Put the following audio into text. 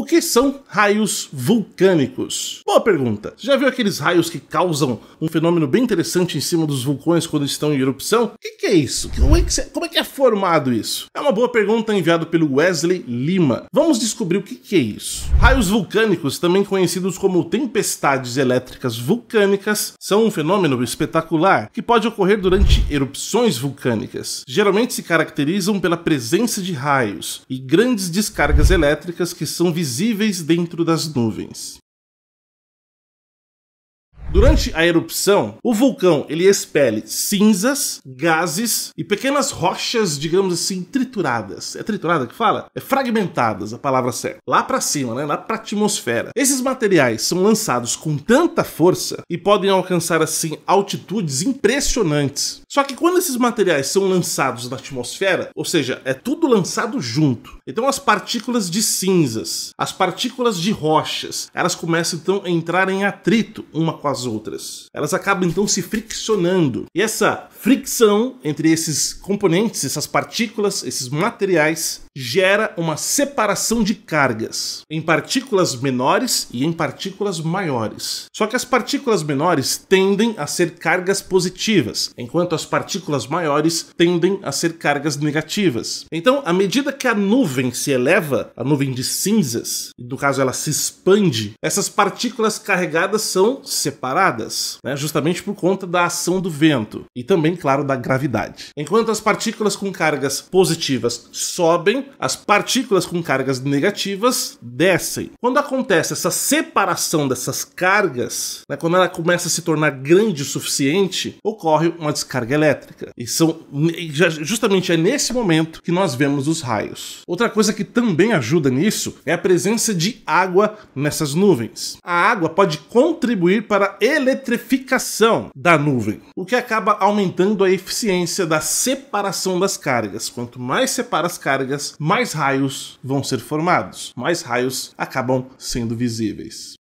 O que são raios vulcânicos? Boa pergunta. Já viu aqueles raios que causam um fenômeno bem interessante em cima dos vulcões quando estão em erupção? O que, que, é isso? Como é que, cê, como é que, é formado isso? É uma boa pergunta enviada pelo Wesley Lima. Vamos descobrir o que, que é isso. Raios vulcânicos, também conhecidos como tempestades elétricas vulcânicas, são um fenômeno espetacular que pode ocorrer durante erupções vulcânicas. Geralmente se caracterizam pela presença de raios e grandes descargas elétricas que são visíveis visíveis dentro das nuvens. Durante a erupção, o vulcão ele expele cinzas, gases e pequenas rochas, digamos assim, trituradas. É triturada que fala? É fragmentadas, a palavra certa. Lá para cima, né? Lá para atmosfera. Esses materiais são lançados com tanta força e podem alcançar assim altitudes impressionantes. Só que quando esses materiais são lançados na atmosfera, ou seja, é tudo lançado junto. Então as partículas de cinzas, as partículas de rochas, elas começam então a entrar em atrito uma com as outras. Elas acabam então se friccionando. E essa fricção entre esses componentes, essas partículas, esses materiais, gera uma separação de cargas em partículas menores e em partículas maiores. Só que as partículas menores tendem a ser cargas positivas, enquanto as partículas maiores tendem a ser cargas negativas. Então, à medida que a nuvem se eleva, a nuvem de cinzas, no caso ela se expande, essas partículas carregadas são separadas separadas, né, justamente por conta da ação do vento e também, claro, da gravidade. Enquanto as partículas com cargas positivas sobem, as partículas com cargas negativas descem. Quando acontece essa separação dessas cargas, né, quando ela começa a se tornar grande o suficiente, ocorre uma descarga elétrica. E são justamente é nesse momento que nós vemos os raios. Outra coisa que também ajuda nisso é a presença de água nessas nuvens. A água pode contribuir para eletrificação da nuvem, o que acaba aumentando a eficiência da separação das cargas. Quanto mais separa as cargas, mais raios vão ser formados, mais raios acabam sendo visíveis.